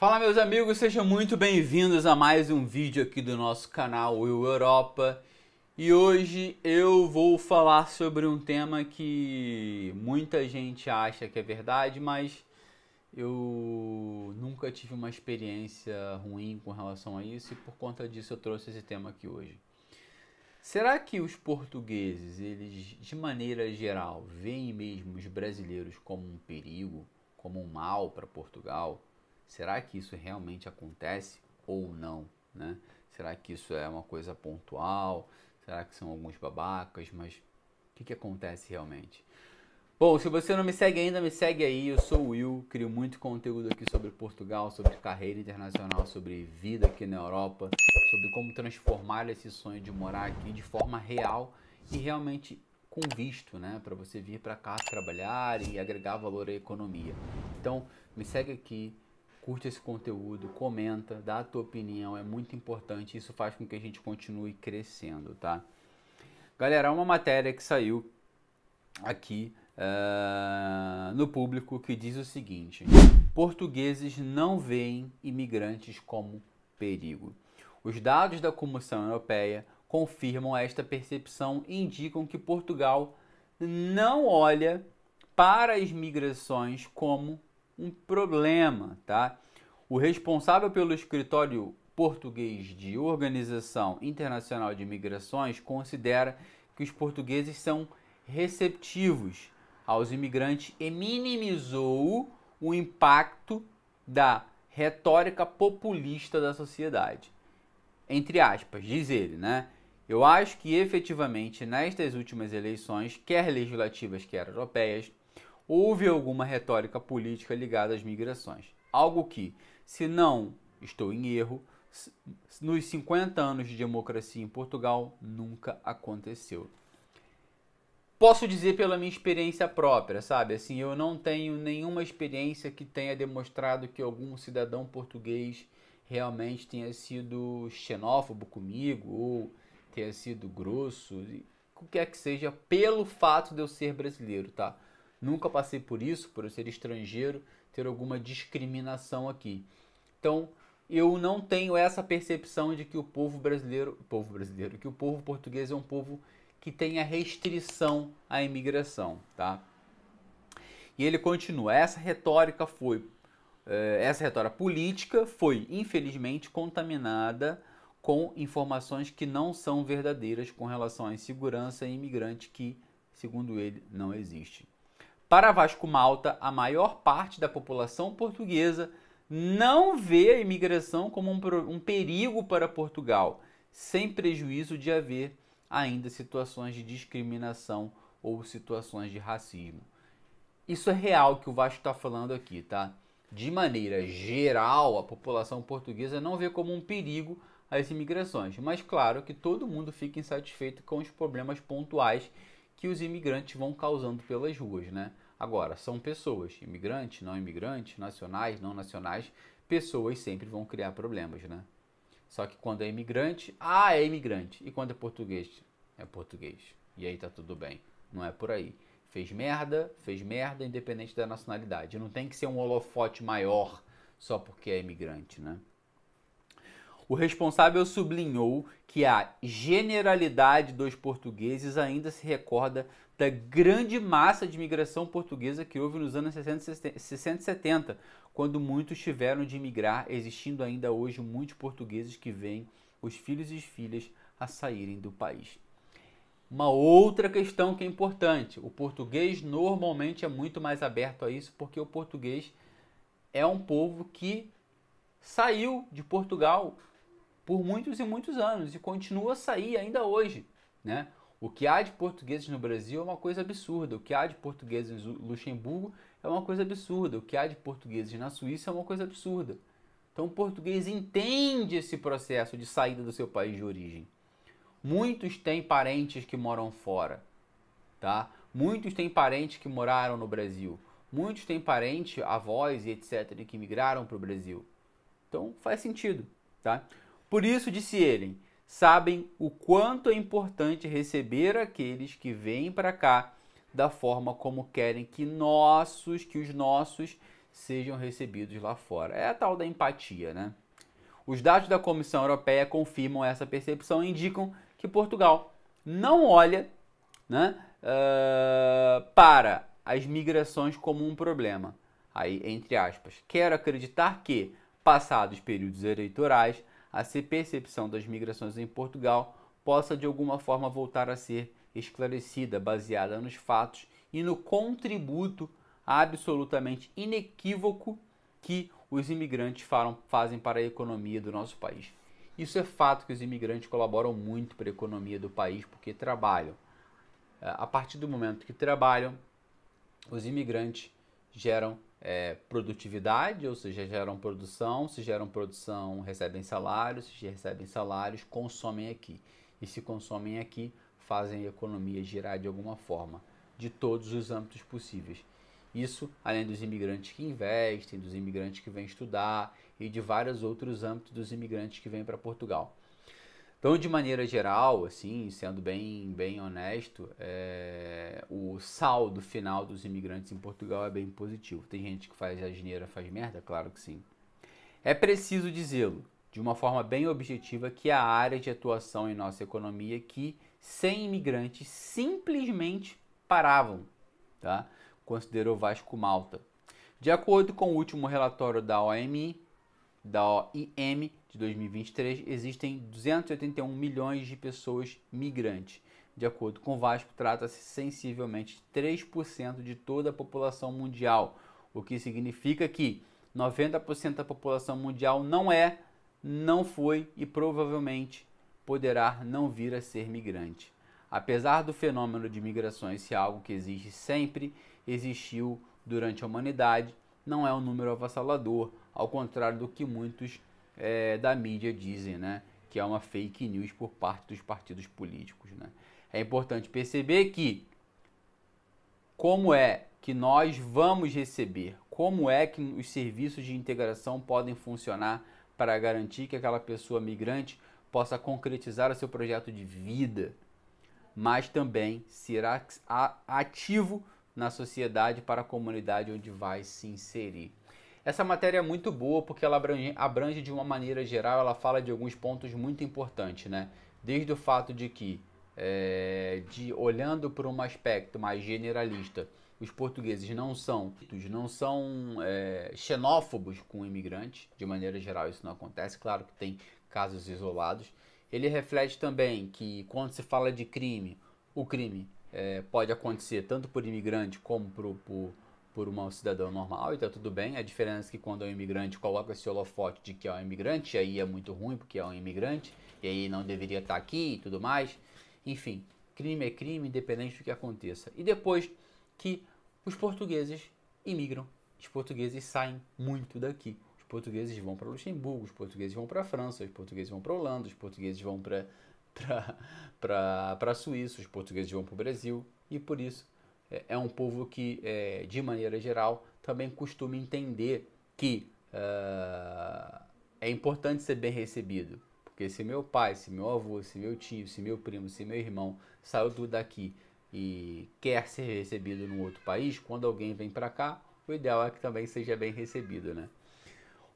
Fala meus amigos, sejam muito bem-vindos a mais um vídeo aqui do nosso canal Eu Europa. E hoje eu vou falar sobre um tema que muita gente acha que é verdade, mas eu nunca tive uma experiência ruim com relação a isso e por conta disso eu trouxe esse tema aqui hoje. Será que os portugueses, eles de maneira geral, veem mesmo os brasileiros como um perigo, como um mal para Portugal? será que isso realmente acontece ou não? Né? Será que isso é uma coisa pontual? Será que são alguns babacas? Mas o que, que acontece realmente? Bom, se você não me segue ainda, me segue aí. Eu sou o Will, crio muito conteúdo aqui sobre Portugal, sobre carreira internacional, sobre vida aqui na Europa, sobre como transformar esse sonho de morar aqui de forma real e realmente com visto, né, para você vir para cá trabalhar e agregar valor à economia. Então, me segue aqui, curte esse conteúdo, comenta, dá a tua opinião, é muito importante. Isso faz com que a gente continue crescendo, tá? Galera, uma matéria que saiu aqui uh, no público que diz o seguinte: portugueses não veem imigrantes como perigo. Os dados da Comissão Europeia confirmam esta percepção e indicam que Portugal não olha para as migrações como um problema, tá? O responsável pelo escritório português de Organização Internacional de Migrações considera que os portugueses são receptivos aos imigrantes e minimizou o impacto da retórica populista da sociedade. Entre aspas, diz ele, né? Eu acho que efetivamente nestas últimas eleições, quer legislativas, quer europeias, houve alguma retórica política ligada às migrações. Algo que, se não estou em erro, nos 50 anos de democracia em Portugal nunca aconteceu. Posso dizer pela minha experiência própria, sabe? Assim, eu não tenho nenhuma experiência que tenha demonstrado que algum cidadão português realmente tenha sido xenófobo comigo ou tenha sido grosso, o que quer que seja, pelo fato de eu ser brasileiro, tá? Nunca passei por isso, por eu ser estrangeiro, ter alguma discriminação aqui. Então, eu não tenho essa percepção de que o povo brasileiro, povo brasileiro, que o povo português é um povo que tem a restrição à imigração, tá? E ele continua, essa retórica foi eh, essa retórica política foi, infelizmente, contaminada com informações que não são verdadeiras com relação à insegurança e imigrante que, segundo ele, não existe. Para Vasco Malta, a maior parte da população portuguesa não vê a imigração como um, um perigo para Portugal, sem prejuízo de haver ainda situações de discriminação ou situações de racismo. Isso é real que o Vasco está falando aqui, tá? De maneira geral, a população portuguesa não vê como um perigo as imigrações, mas claro que todo mundo fica insatisfeito com os problemas pontuais que os imigrantes vão causando pelas ruas, né? Agora, são pessoas, imigrante, não imigrante, nacionais, não nacionais, pessoas sempre vão criar problemas, né? Só que quando é imigrante, ah, é imigrante. E quando é português, é português. E aí tá tudo bem. Não é por aí. Fez merda, fez merda, independente da nacionalidade. Não tem que ser um holofote maior só porque é imigrante, né? O responsável sublinhou que a generalidade dos portugueses ainda se recorda da grande massa de imigração portuguesa que houve nos anos 60 e 70, quando muitos tiveram de emigrar, existindo ainda hoje muitos portugueses que veem os filhos e filhas a saírem do país. Uma outra questão que é importante: o português normalmente é muito mais aberto a isso, porque o português é um povo que saiu de Portugal por muitos e muitos anos e continua a sair ainda hoje, né? O que há de portugueses no Brasil é uma coisa absurda, o que há de portugueses em Luxemburgo é uma coisa absurda, o que há de portugueses na Suíça é uma coisa absurda. Então o português entende esse processo de saída do seu país de origem. Muitos têm parentes que moram fora, tá? Muitos têm parentes que moraram no Brasil. Muitos têm parentes, avós e etc, que migraram para o Brasil. Então faz sentido, tá? Por isso disse ele: sabem o quanto é importante receber aqueles que vêm para cá da forma como querem que nossos, que os nossos sejam recebidos lá fora. É a tal da empatia, né? Os dados da Comissão Europeia confirmam essa percepção e indicam que Portugal não olha né, uh, para as migrações como um problema. Aí, entre aspas, quero acreditar que, passados períodos eleitorais, a percepção das migrações em Portugal possa de alguma forma voltar a ser esclarecida, baseada nos fatos e no contributo absolutamente inequívoco que os imigrantes fazem para a economia do nosso país. Isso é fato que os imigrantes colaboram muito para a economia do país porque trabalham. É, a partir do momento que trabalham, os imigrantes geram é, produtividade, ou seja, geram produção, se geram produção, recebem salários, se recebem salários, consomem aqui. E se consomem aqui, fazem a economia girar de alguma forma, de todos os âmbitos possíveis. Isso além dos imigrantes que investem, dos imigrantes que vêm estudar e de vários outros âmbitos dos imigrantes que vêm para Portugal. Então, de maneira geral, assim, sendo bem, bem honesto, é, o saldo final dos imigrantes em Portugal é bem positivo. Tem gente que faz a asneira, faz merda? Claro que sim. É preciso dizê-lo, de uma forma bem objetiva, que a área de atuação em nossa economia que, sem imigrantes, simplesmente paravam, tá? considerou Vasco Malta. De acordo com o último relatório da OMI, da OIM, de 2023, existem 281 milhões de pessoas migrantes. De acordo com o Vasco, trata-se sensivelmente de 3% de toda a população mundial, o que significa que 90% da população mundial não é, não foi e provavelmente poderá não vir a ser migrante. Apesar do fenômeno de migrações ser algo que existe sempre, existiu durante a humanidade, não é um número avassalador, ao contrário do que muitos é, da mídia dizem, né? Que é uma fake news por parte dos partidos políticos, né? É importante perceber que como é que nós vamos receber, como é que os serviços de integração podem funcionar para garantir que aquela pessoa migrante possa concretizar o seu projeto de vida, mas também ser ativo na sociedade para a comunidade onde vai se inserir. Essa matéria é muito boa porque ela abrange, abrange de uma maneira geral, ela fala de alguns pontos muito importantes, né? Desde o fato de que, é, de olhando por um aspecto mais generalista, os portugueses não são não são é, xenófobos com imigrantes de maneira geral isso não acontece claro que tem casos isolados ele reflete também que quando se fala de crime o crime é, pode acontecer tanto por imigrante como por, por por um cidadão normal e então tá tudo bem. A diferença é que quando é um imigrante coloca esse holofote de que é um imigrante, aí é muito ruim porque é um imigrante e aí não deveria estar aqui e tudo mais. Enfim, crime é crime independente do que aconteça. E depois que os portugueses imigram, os portugueses saem muito daqui. Os portugueses vão para Luxemburgo, os portugueses vão para a França, os portugueses vão para a Holanda, os portugueses vão para para a Suíça, os portugueses vão para o Brasil e por isso é, é um povo que, é, de maneira geral, também costuma entender que uh, é importante ser bem recebido. Porque se meu pai, se meu avô, se meu tio, se meu primo, se meu irmão saiu do daqui e quer ser recebido num outro país, quando alguém vem para cá, o ideal é que também seja bem recebido, né?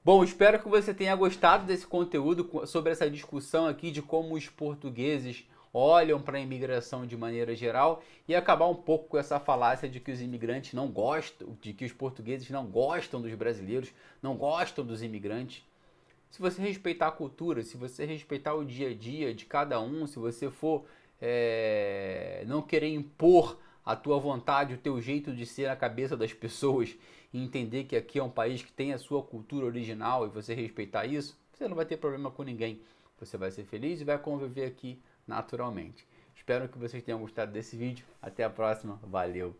Bom, espero que você tenha gostado desse conteúdo sobre essa discussão aqui de como os portugueses olham para a imigração de maneira geral e acabar um pouco com essa falácia de que os imigrantes não gostam, de que os portugueses não gostam dos brasileiros, não gostam dos imigrantes. Se você respeitar a cultura, se você respeitar o dia a dia de cada um, se você for é, não querer impor a tua vontade, o teu jeito de ser na cabeça das pessoas e entender que aqui é um país que tem a sua cultura original e você respeitar isso, você não vai ter problema com ninguém. Você vai ser feliz e vai conviver aqui naturalmente. Espero que vocês tenham gostado desse vídeo. Até a próxima. Valeu!